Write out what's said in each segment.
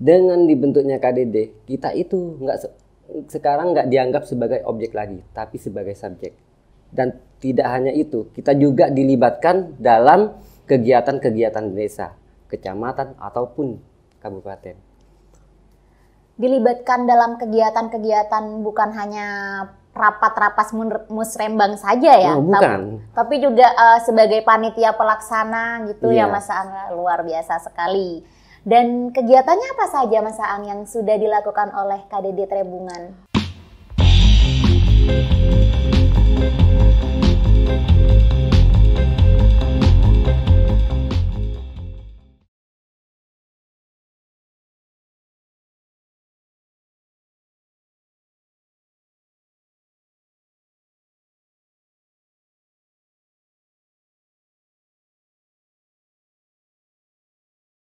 dengan dibentuknya KDD kita itu nggak se sekarang nggak dianggap sebagai objek lagi tapi sebagai subjek dan tidak hanya itu kita juga dilibatkan dalam kegiatan-kegiatan desa kecamatan ataupun kabupaten dilibatkan dalam kegiatan-kegiatan bukan hanya rapat-rapat musrembang saja ya, oh, bukan. Tapi, tapi juga uh, sebagai panitia pelaksana gitu yeah. ya iya. masa Angga luar biasa sekali. Dan kegiatannya apa saja Mas Aang yang sudah dilakukan oleh KDD Trebungan?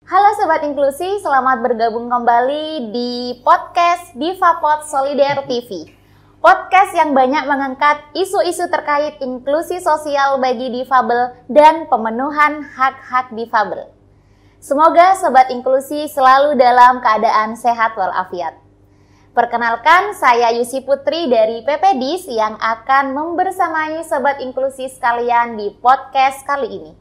Halo Sobat Inklusi, selamat bergabung kembali di podcast Divapod Solidar TV. Podcast yang banyak mengangkat isu-isu terkait inklusi sosial bagi difabel dan pemenuhan hak-hak difabel. Semoga Sobat Inklusi selalu dalam keadaan sehat walafiat. Perkenalkan, saya Yusi Putri dari PPDIS yang akan membersamai Sobat Inklusi sekalian di podcast kali ini.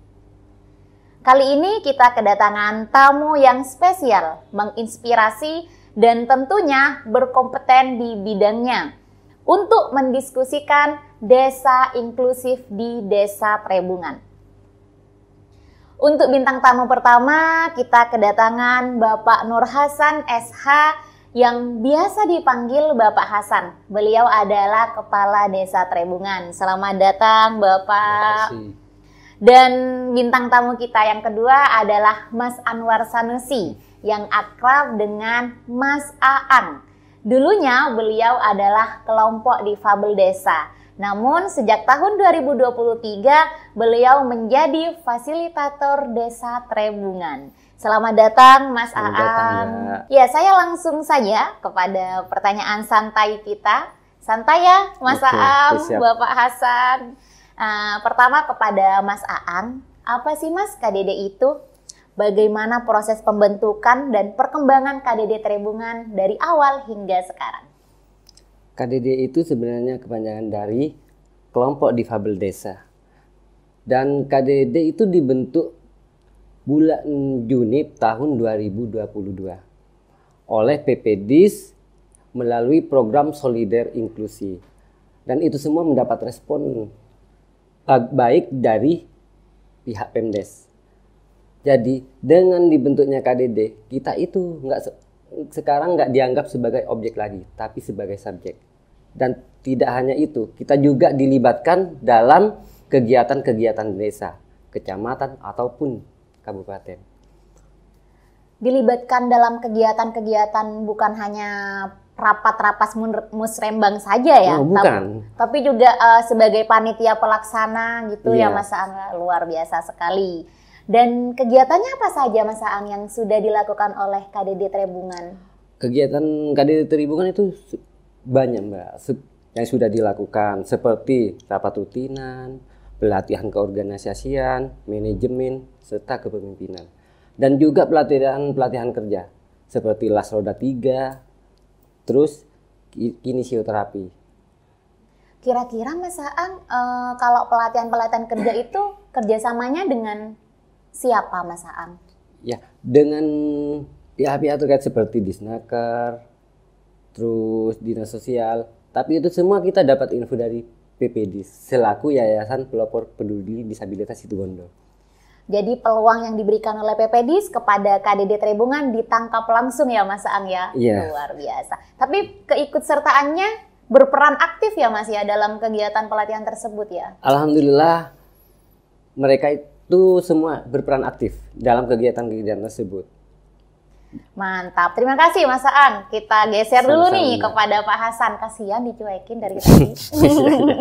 Kali ini kita kedatangan tamu yang spesial, menginspirasi dan tentunya berkompeten di bidangnya untuk mendiskusikan desa inklusif di Desa Trebungan. Untuk bintang tamu pertama, kita kedatangan Bapak Nur Hasan SH yang biasa dipanggil Bapak Hasan. Beliau adalah Kepala Desa Trebungan. Selamat datang, Bapak. Terima kasih. Dan bintang tamu kita yang kedua adalah Mas Anwar Sanusi yang akrab dengan Mas Aang. Dulunya beliau adalah kelompok di Fabel desa. Namun sejak tahun 2023 beliau menjadi fasilitator desa Trebungan. Selamat datang Mas Selamat Aang. Datang, ya. ya, saya langsung saja kepada pertanyaan santai kita. Santai ya Mas Oke, Aam, siap. Bapak Hasan. Uh, pertama kepada Mas Aang, apa sih Mas KDD itu? Bagaimana proses pembentukan dan perkembangan KDD Trebungan dari awal hingga sekarang? KDD itu sebenarnya kepanjangan dari kelompok difabel desa. Dan KDD itu dibentuk bulan Juni tahun 2022 oleh PPDIS melalui program Solider Inklusi. Dan itu semua mendapat respon baik dari pihak Pemdes. Jadi dengan dibentuknya KDD kita itu nggak sekarang nggak dianggap sebagai objek lagi, tapi sebagai subjek. Dan tidak hanya itu, kita juga dilibatkan dalam kegiatan-kegiatan desa, kecamatan ataupun kabupaten. Dilibatkan dalam kegiatan-kegiatan bukan hanya rapat-rapat musrembang saja ya, oh, bukan. Tapi, tapi juga uh, sebagai panitia pelaksana gitu yeah. ya iya. Mas Aan luar biasa sekali. Dan kegiatannya apa saja Mas ang yang sudah dilakukan oleh KDD Trebungan? Kegiatan KDD Trebungan itu banyak Mbak yang sudah dilakukan seperti rapat rutinan, pelatihan keorganisasian, manajemen, serta kepemimpinan. Dan juga pelatihan-pelatihan kerja seperti las roda 3, terus kinesioterapi. Kira-kira Mas Aang e, eh, kalau pelatihan-pelatihan kerja itu kerjasamanya dengan siapa Mas Aang? Ya dengan pihak-pihak ya, terkait seperti disnaker, terus dinas sosial. Tapi itu semua kita dapat info dari PPD selaku Yayasan Pelopor Peduli Disabilitas Situbondo. Jadi peluang yang diberikan oleh PPDIS kepada KDD Trebungan ditangkap langsung ya Mas Ang ya. Yeah. Luar biasa. Tapi keikutsertaannya berperan aktif ya Mas ya dalam kegiatan pelatihan tersebut ya. Alhamdulillah mereka itu semua berperan aktif dalam kegiatan-kegiatan tersebut. Mantap. Terima kasih Mas Aan. Kita geser Sama-sama. dulu nih kepada Pak Hasan. Kasihan dicuekin dari tadi. Iya, iya, iya.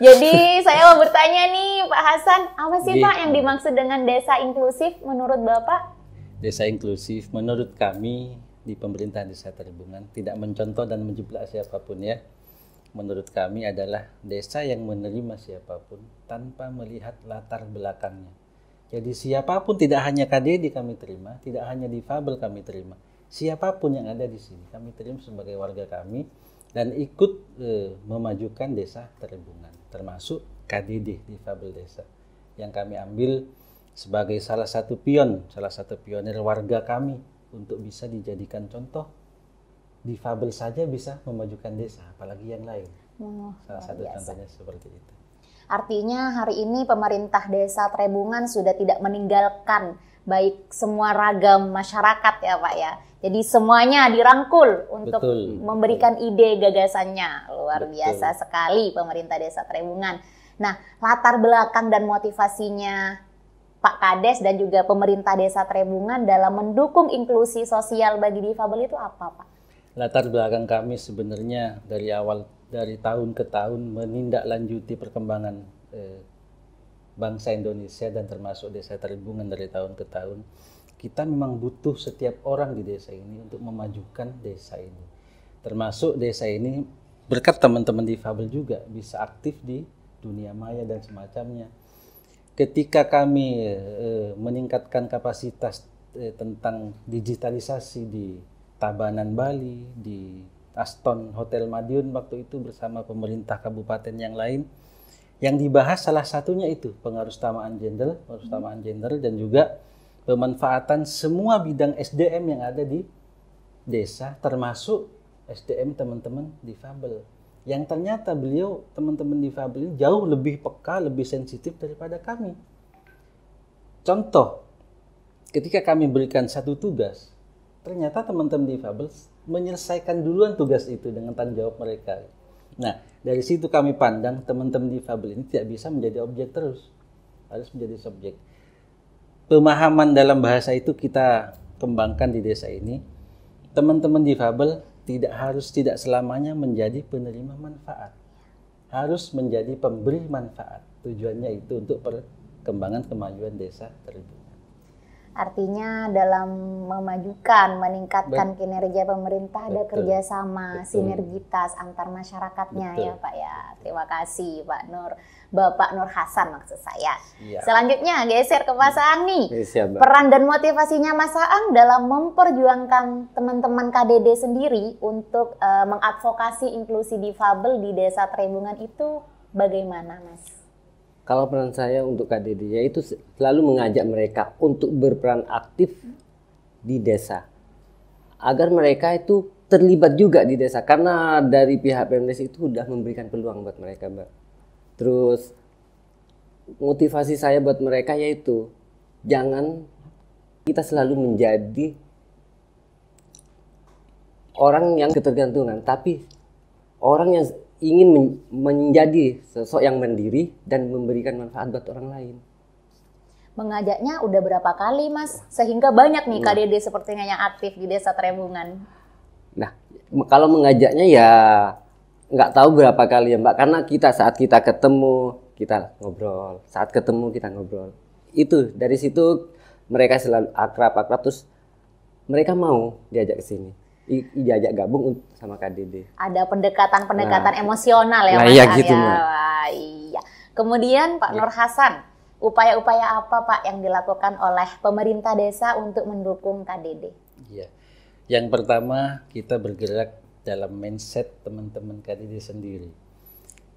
Jadi saya mau bertanya nih Pak Hasan, apa sih Pak yang dimaksud dengan desa inklusif menurut Bapak? Desa inklusif menurut kami di pemerintahan desa Terhubungan tidak mencontoh dan menjebak siapapun ya. Menurut kami adalah desa yang menerima siapapun tanpa melihat latar belakangnya jadi siapapun tidak hanya KDD kami terima, tidak hanya difabel kami terima. Siapapun yang ada di sini kami terima sebagai warga kami dan ikut e, memajukan desa terhubungan. termasuk KDD difabel desa yang kami ambil sebagai salah satu pion, salah satu pionir warga kami untuk bisa dijadikan contoh difabel saja bisa memajukan desa, apalagi yang lain. Oh, salah satu contohnya seperti itu. Artinya hari ini pemerintah desa Trebungan sudah tidak meninggalkan baik semua ragam masyarakat ya Pak ya. Jadi semuanya dirangkul untuk Betul. memberikan ide gagasannya. Luar Betul. biasa sekali pemerintah desa Trebungan. Nah, latar belakang dan motivasinya Pak Kades dan juga pemerintah desa Trebungan dalam mendukung inklusi sosial bagi difabel itu apa Pak? Latar belakang kami sebenarnya dari awal dari tahun ke tahun menindaklanjuti perkembangan eh, bangsa Indonesia dan termasuk desa terhubungan dari tahun ke tahun. Kita memang butuh setiap orang di desa ini untuk memajukan desa ini. Termasuk desa ini berkat teman-teman di Fabel juga bisa aktif di dunia maya dan semacamnya. Ketika kami eh, meningkatkan kapasitas eh, tentang digitalisasi di Tabanan Bali, di Aston Hotel Madiun waktu itu bersama pemerintah kabupaten yang lain yang dibahas salah satunya itu pengarustamaan gender, pengarusutamaan gender dan juga pemanfaatan semua bidang SDM yang ada di desa termasuk SDM teman-teman difabel. Yang ternyata beliau teman-teman difabel ini jauh lebih peka, lebih sensitif daripada kami. Contoh, ketika kami berikan satu tugas, ternyata teman-teman difabel menyelesaikan duluan tugas itu dengan tanggung jawab mereka. Nah, dari situ kami pandang teman-teman difabel ini tidak bisa menjadi objek terus. Harus menjadi subjek. Pemahaman dalam bahasa itu kita kembangkan di desa ini. Teman-teman difabel tidak harus tidak selamanya menjadi penerima manfaat. Harus menjadi pemberi manfaat. Tujuannya itu untuk perkembangan kemajuan desa tersebut. Artinya dalam memajukan, meningkatkan Baik. kinerja pemerintah Betul. ada kerjasama, Betul. sinergitas antar masyarakatnya Betul. ya Pak ya. Terima kasih Pak Nur, Bapak Nur Hasan maksud saya. Ya. Selanjutnya geser ke Mas Ani. Ya, Peran dan motivasinya Mas Ang dalam memperjuangkan teman-teman KDD sendiri untuk uh, mengadvokasi inklusi difabel di Desa Trembungan itu bagaimana Mas? Kalau peran saya untuk KDD itu selalu mengajak mereka untuk berperan aktif di desa agar mereka itu terlibat juga di desa karena dari pihak Pemdes itu sudah memberikan peluang buat mereka, Mbak. Terus motivasi saya buat mereka yaitu jangan kita selalu menjadi orang yang ketergantungan, tapi orang yang ingin men menjadi sosok yang mandiri dan memberikan manfaat buat orang lain. Mengajaknya udah berapa kali mas? Sehingga banyak nih nah. KDD sepertinya yang aktif di desa Trebungan. Nah, kalau mengajaknya ya nggak tahu berapa kali ya mbak. Karena kita saat kita ketemu kita ngobrol, saat ketemu kita ngobrol. Itu dari situ mereka selalu akrab-akrab terus mereka mau diajak ke sini diajak gabung sama KDD. Ada pendekatan-pendekatan nah, emosional ya nah, Mas iya, Arya. Gitu, Wah, iya. Kemudian Pak ya. Nur iya. Hasan, upaya-upaya apa Pak yang dilakukan oleh pemerintah desa untuk mendukung KDD? Iya. Yang pertama, kita bergerak dalam mindset teman-teman KDD sendiri.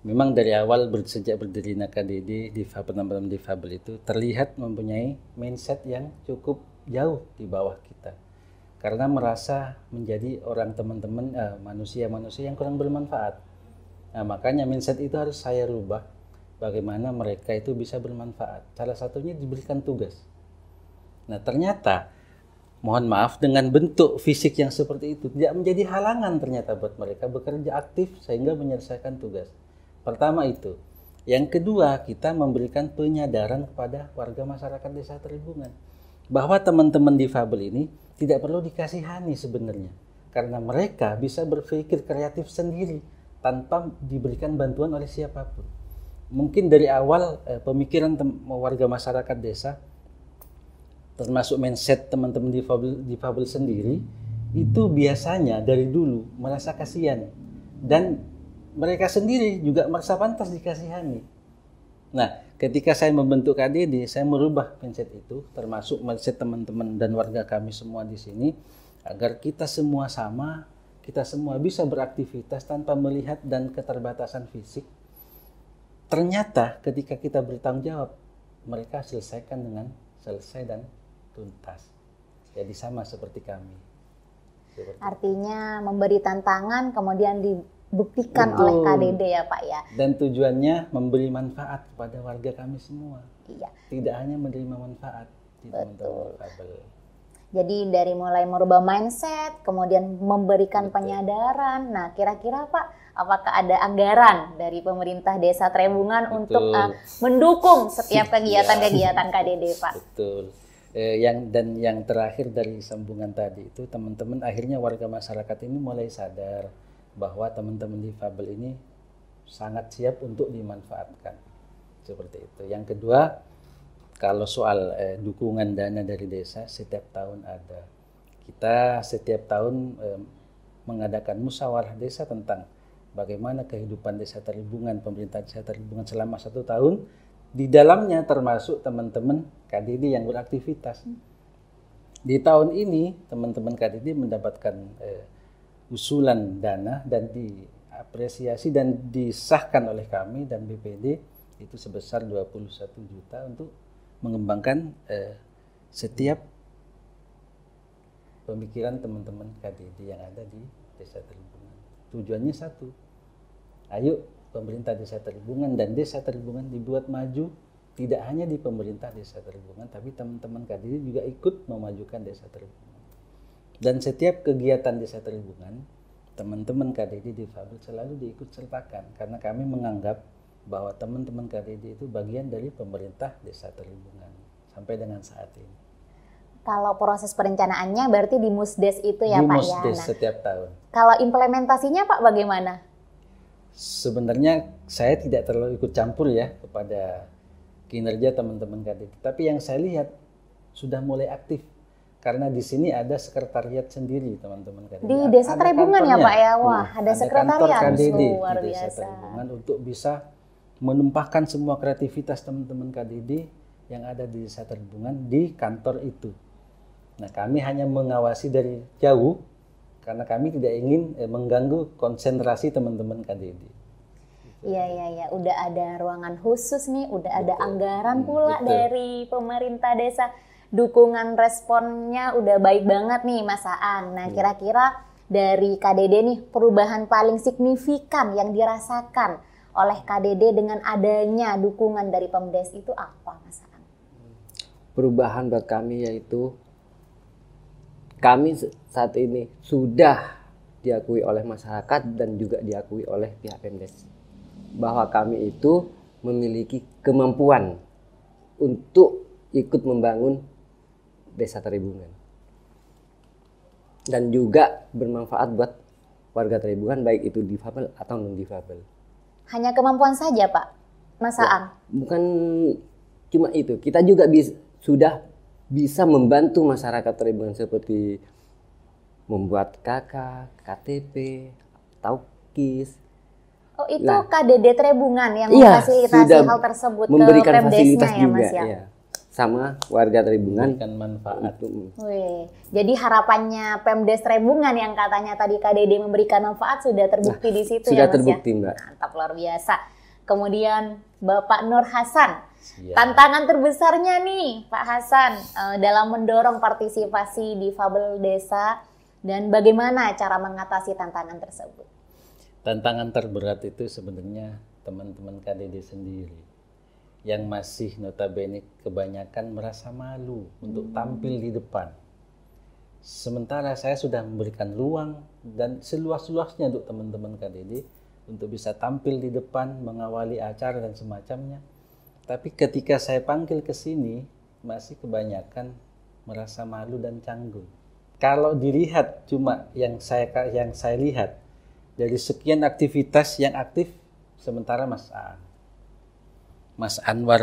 Memang dari awal sejak berdirinya KDD di penambahan difabel itu terlihat mempunyai mindset yang cukup jauh di bawah kita karena merasa menjadi orang teman-teman eh, manusia-manusia yang kurang bermanfaat. Nah, makanya mindset itu harus saya rubah bagaimana mereka itu bisa bermanfaat. Salah satunya diberikan tugas. Nah, ternyata mohon maaf dengan bentuk fisik yang seperti itu tidak menjadi halangan ternyata buat mereka bekerja aktif sehingga menyelesaikan tugas. Pertama itu. Yang kedua, kita memberikan penyadaran kepada warga masyarakat desa Tribungan bahwa teman-teman difabel ini tidak perlu dikasihani sebenarnya karena mereka bisa berpikir kreatif sendiri tanpa diberikan bantuan oleh siapapun. Mungkin dari awal eh, pemikiran warga masyarakat desa termasuk mindset teman-teman difabel, difabel sendiri itu biasanya dari dulu merasa kasihan dan mereka sendiri juga merasa pantas dikasihani. Nah, ketika saya membentuk KDD, saya merubah mindset itu, termasuk mindset teman-teman dan warga kami semua di sini, agar kita semua sama, kita semua bisa beraktivitas tanpa melihat dan keterbatasan fisik. Ternyata ketika kita bertanggung jawab, mereka selesaikan dengan selesai dan tuntas. Jadi sama seperti kami. Artinya memberi tantangan kemudian di dibuktikan Betul. oleh KDD ya Pak ya. Dan tujuannya memberi manfaat kepada warga kami semua. Iya. Tidak hanya menerima manfaat. Betul. Jadi dari mulai merubah mindset, kemudian memberikan Betul. penyadaran. Nah, kira-kira Pak, apakah ada anggaran dari pemerintah desa Trebungan Betul. untuk uh, mendukung setiap iya. kegiatan-kegiatan KDD, Pak? Betul. Eh, yang dan yang terakhir dari sambungan tadi itu teman-teman akhirnya warga masyarakat ini mulai sadar bahwa teman-teman difabel ini sangat siap untuk dimanfaatkan seperti itu. Yang kedua, kalau soal eh, dukungan dana dari desa setiap tahun ada. Kita setiap tahun eh, mengadakan musyawarah desa tentang bagaimana kehidupan desa terhubungan, pemerintah desa terhubungan selama satu tahun. Di dalamnya termasuk teman-teman KDD yang beraktivitas. Di tahun ini teman-teman KDD mendapatkan eh, usulan dana dan diapresiasi dan disahkan oleh kami dan BPD itu sebesar 21 juta untuk mengembangkan eh, setiap pemikiran teman-teman KDD yang ada di Desa Terhubungan. Tujuannya satu, ayo pemerintah Desa Terhubungan dan Desa Terhubungan dibuat maju tidak hanya di pemerintah Desa Terhubungan, tapi teman-teman KDD juga ikut memajukan Desa Terhubungan. Dan setiap kegiatan desa terhubungan, teman-teman KDD di Fabel selalu diikut sertakan karena kami menganggap bahwa teman-teman KDD itu bagian dari pemerintah desa terhubungan sampai dengan saat ini. Kalau proses perencanaannya berarti di Musdes itu ya di Pak Musdes ya. Musdes nah, setiap tahun. Kalau implementasinya Pak bagaimana? Sebenarnya saya tidak terlalu ikut campur ya kepada kinerja teman-teman KDD, tapi yang saya lihat sudah mulai aktif karena di sini ada sekretariat sendiri teman-teman di desa Trebungan ya pak ya wah iya, ada, ada sekretariat sendiri. luar di desa biasa. Trebungan untuk bisa menumpahkan semua kreativitas teman-teman KDD yang ada di desa Trebungan di kantor itu nah kami hanya mengawasi dari jauh karena kami tidak ingin eh, mengganggu konsentrasi teman-teman KDD Iya iya iya, udah ada ruangan khusus nih, udah ada anggaran hmm, pula Betul. dari pemerintah desa dukungan responnya udah baik banget nih Mas Aan. Nah, iya. kira-kira dari KDD nih perubahan paling signifikan yang dirasakan oleh KDD dengan adanya dukungan dari Pemdes itu apa Mas Aan? Perubahan buat kami yaitu kami saat ini sudah diakui oleh masyarakat dan juga diakui oleh pihak Pemdes bahwa kami itu memiliki kemampuan untuk ikut membangun desa teribungan Dan juga bermanfaat buat warga teribungan baik itu difabel atau non difabel. Hanya kemampuan saja Pak, masaan ya, bukan cuma itu, kita juga bis, sudah bisa membantu masyarakat teribungan seperti membuat KK, KTP, atau KIS, Oh itu nah, KDD Trebungan yang iya, memfasilitasi hal tersebut memberikan ke Pemdesnya ya juga, Mas ya. Iya sama warga Tribungan kan manfaat. Wih. Jadi harapannya Pemdes Tribungan yang katanya tadi KDD memberikan manfaat sudah terbukti nah, di situ sudah ya Sudah ya? terbukti ya? Mbak. Mantap luar biasa. Kemudian Bapak Nur Hasan. Ya. Tantangan terbesarnya nih Pak Hasan eh, dalam mendorong partisipasi di Fabel Desa dan bagaimana cara mengatasi tantangan tersebut? Tantangan terberat itu sebenarnya teman-teman KDD sendiri yang masih notabene kebanyakan merasa malu hmm. untuk tampil di depan. Sementara saya sudah memberikan ruang dan seluas-luasnya untuk teman-teman KDD untuk bisa tampil di depan, mengawali acara dan semacamnya. Tapi ketika saya panggil ke sini, masih kebanyakan merasa malu dan canggung. Kalau dilihat cuma yang saya yang saya lihat dari sekian aktivitas yang aktif sementara Mas Aan Mas Anwar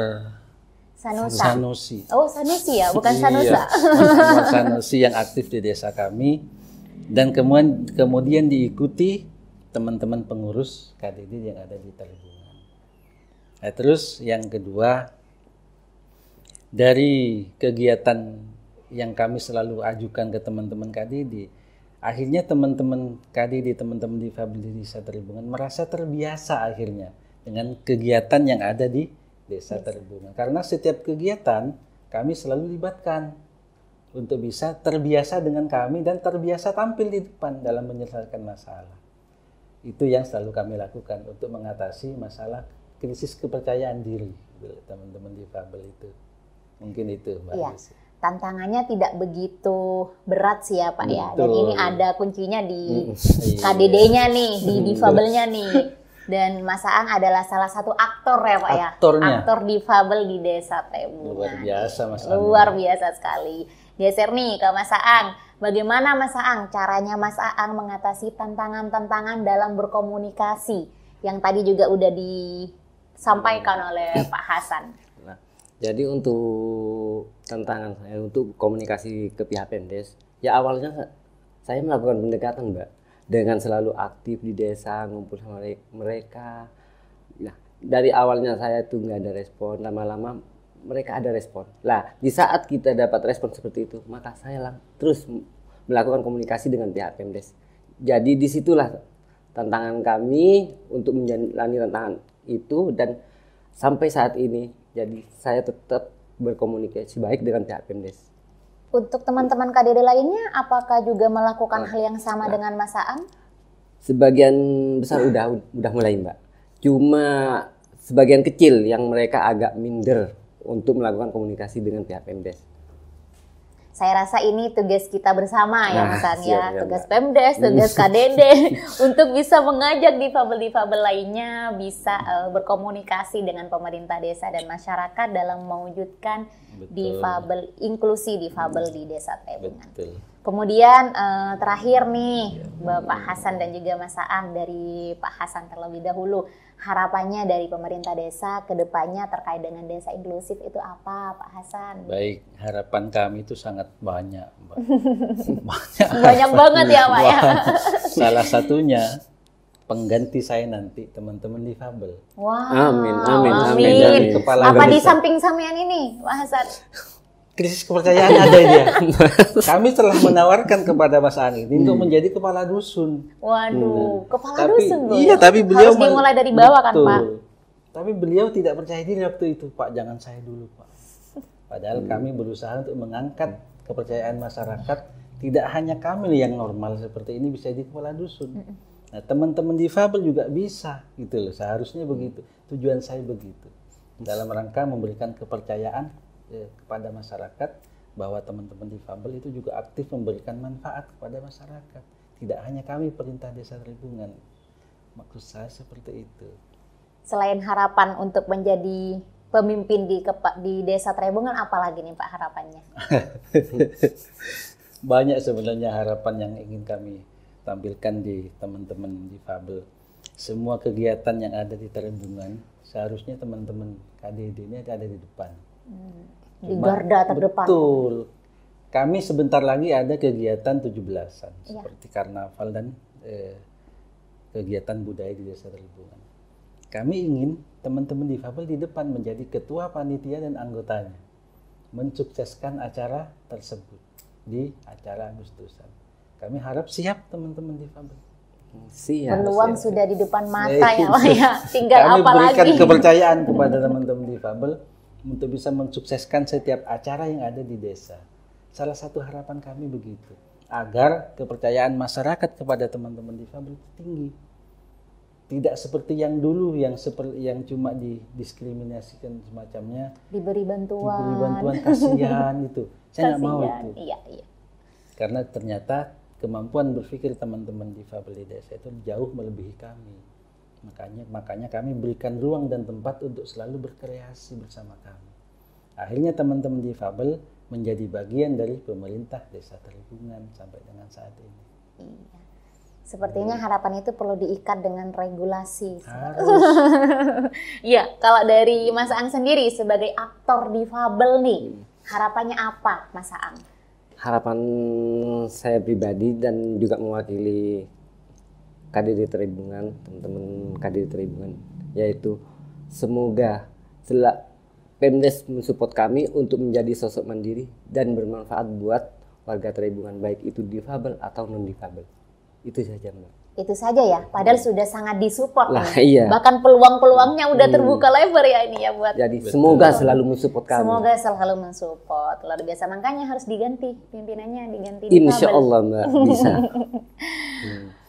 Sanusa. Sanusi. Oh, Sanusi ya, bukan iya, Sanusa. Iya. Sanusi yang aktif di desa kami dan kemudian kemudian diikuti teman-teman pengurus KDD yang ada di Talibungan. Nah, terus yang kedua dari kegiatan yang kami selalu ajukan ke teman-teman KDD, akhirnya teman-teman KDD, teman-teman di Fabel desa Teribungan merasa terbiasa akhirnya dengan kegiatan yang ada di desa terhubungan. Karena setiap kegiatan kami selalu libatkan untuk bisa terbiasa dengan kami dan terbiasa tampil di depan dalam menyelesaikan masalah. Itu yang selalu kami lakukan untuk mengatasi masalah krisis kepercayaan diri gitu teman-teman di Fabel itu. Mungkin itu Mbak. Iya. Tantangannya tidak begitu berat sih ya Pak ya. Betul. ya. Dan ini ada kuncinya di iya. KDD-nya nih, di difabelnya nih dan Mas Aang adalah salah satu aktor ya Pak ya? Aktornya. Aktor difabel di Desa Tebungan. Luar biasa Mas Aang. Luar biasa sekali. Geser nih ke Mas Aang. Bagaimana Mas Aang caranya Mas Aang mengatasi tantangan-tantangan dalam berkomunikasi yang tadi juga udah disampaikan hmm. oleh Pak Hasan. Nah, jadi untuk tantangan saya eh, untuk komunikasi ke pihak Pendes, ya awalnya saya melakukan pendekatan, Mbak dengan selalu aktif di desa ngumpul sama mereka nah dari awalnya saya tuh nggak ada respon lama-lama mereka ada respon lah di saat kita dapat respon seperti itu maka saya lang terus melakukan komunikasi dengan pihak Pemdes jadi disitulah tantangan kami untuk menjalani tantangan itu dan sampai saat ini jadi saya tetap berkomunikasi baik dengan pihak Pemdes untuk teman-teman KDD lainnya, apakah juga melakukan nah, hal yang sama nah, dengan Mas Aang? Sebagian besar udah udah mulai Mbak. Cuma sebagian kecil yang mereka agak minder untuk melakukan komunikasi dengan pihak Pemdes saya rasa ini tugas kita bersama ya, nah, ya bukan ya tugas Pemdes, uh. tugas KDD untuk bisa mengajak difabel-difabel lainnya bisa uh, berkomunikasi dengan pemerintah desa dan masyarakat dalam mewujudkan difabel inklusi difabel hmm. di desa Tebingan. Betul. Kemudian uh, terakhir nih iya. Bapak Hasan dan juga Mas Aan dari Pak Hasan terlebih dahulu harapannya dari pemerintah desa kedepannya terkait dengan desa inklusif itu apa Pak Hasan? Baik harapan kami itu sangat banyak banyak, banyak banget ya Pak ya. Salah satunya pengganti saya nanti teman-teman difabel. Wow. Amin, amin, amin. amin. amin. Kepala Apa di samping samian ini, Pak Hasan? krisis kepercayaan iya, ada iya. dia. Kami telah menawarkan kepada Mas Ani hmm. untuk menjadi kepala dusun. Waduh, hmm. kepala tapi, dusun loh. Iya, tapi beliau harus dimulai dari bawah kan, betul. kan, Pak. Tapi beliau tidak percaya diri waktu itu, Pak. Jangan saya dulu, Pak. Padahal hmm. kami berusaha untuk mengangkat kepercayaan masyarakat. Tidak hanya kami yang normal seperti ini bisa jadi kepala dusun. Hmm. Nah, teman-teman difabel juga bisa gitu loh. Seharusnya begitu. Tujuan saya begitu. Dalam rangka memberikan kepercayaan Eh, kepada masyarakat bahwa teman-teman difabel itu juga aktif memberikan manfaat kepada masyarakat. Tidak hanya kami perintah desa Tribungan. Maksud saya seperti itu. Selain harapan untuk menjadi pemimpin di di desa Tribungan, apalagi nih Pak harapannya? Banyak sebenarnya harapan yang ingin kami tampilkan di teman-teman difabel. Semua kegiatan yang ada di Tribungan seharusnya teman-teman KDD ini ada di depan. Hmm di iya. garda terdepan. Betul. Kami sebentar lagi ada kegiatan 17-an ya. seperti karnaval dan eh, kegiatan budaya di Desa terlibungan. Kami ingin teman-teman difabel di depan menjadi ketua panitia dan anggotanya mensukseskan acara tersebut di acara Agustusan. Kami harap siap teman-teman difabel. Siap. Peluang siap. sudah di depan eh, mata ya, ya. Tinggal apa lagi? Kami berikan kepercayaan kepada teman-teman difabel untuk bisa mensukseskan setiap acara yang ada di desa. Salah satu harapan kami begitu, agar kepercayaan masyarakat kepada teman-teman difabel itu tinggi. Tidak seperti yang dulu yang seperti yang cuma didiskriminasikan semacamnya. Diberi bantuan. Diberi bantuan kasihan itu. Saya nggak mau itu. Iya, iya. Karena ternyata kemampuan berpikir teman-teman difabel di desa itu jauh melebihi kami Makanya makanya kami berikan ruang dan tempat untuk selalu berkreasi bersama kami. Akhirnya teman-teman di Fabel menjadi bagian dari pemerintah desa terhubungan sampai dengan saat ini. Iya. Sepertinya harapan itu perlu diikat dengan regulasi. Iya, kalau dari Mas Ang sendiri sebagai aktor di Fabel nih, iya. harapannya apa Mas Ang? Harapan saya pribadi dan juga mewakili Kadiri Tribungan, teman-teman Kadiri Tribungan, yaitu semoga selak Pemdes mensupport kami untuk menjadi sosok mandiri dan bermanfaat buat warga Tribungan baik itu difabel atau non difabel. Itu saja mbak. Itu saja ya. Padahal iya. sudah sangat disupport. Lah, iya. Bahkan peluang-peluangnya udah hmm. terbuka lebar ya ini ya buat. Jadi Betul. semoga selalu mensupport kami. Semoga selalu mensupport. Luar biasa makanya harus diganti pimpinannya diganti. Insya Allah mbak bisa. hmm.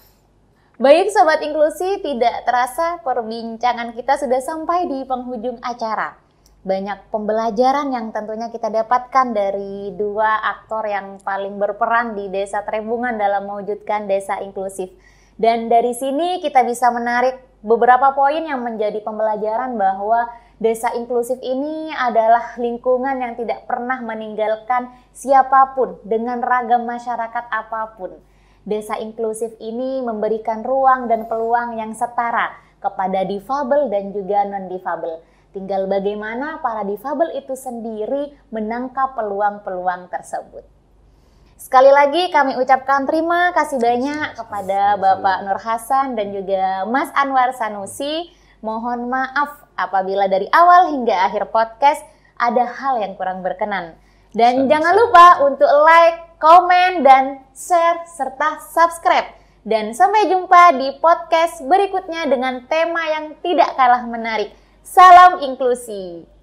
Baik Sobat Inklusi, tidak terasa perbincangan kita sudah sampai di penghujung acara. Banyak pembelajaran yang tentunya kita dapatkan dari dua aktor yang paling berperan di Desa Trebungan dalam mewujudkan desa inklusif. Dan dari sini kita bisa menarik beberapa poin yang menjadi pembelajaran bahwa desa inklusif ini adalah lingkungan yang tidak pernah meninggalkan siapapun dengan ragam masyarakat apapun desa inklusif ini memberikan ruang dan peluang yang setara kepada difabel dan juga non-difabel. Tinggal bagaimana para difabel itu sendiri menangkap peluang-peluang tersebut. Sekali lagi kami ucapkan terima kasih banyak kepada Bapak Nur Hasan dan juga Mas Anwar Sanusi. Mohon maaf apabila dari awal hingga akhir podcast ada hal yang kurang berkenan. Dan sama jangan lupa untuk like, komen, dan share, serta subscribe. Dan sampai jumpa di podcast berikutnya dengan tema yang tidak kalah menarik. Salam inklusi!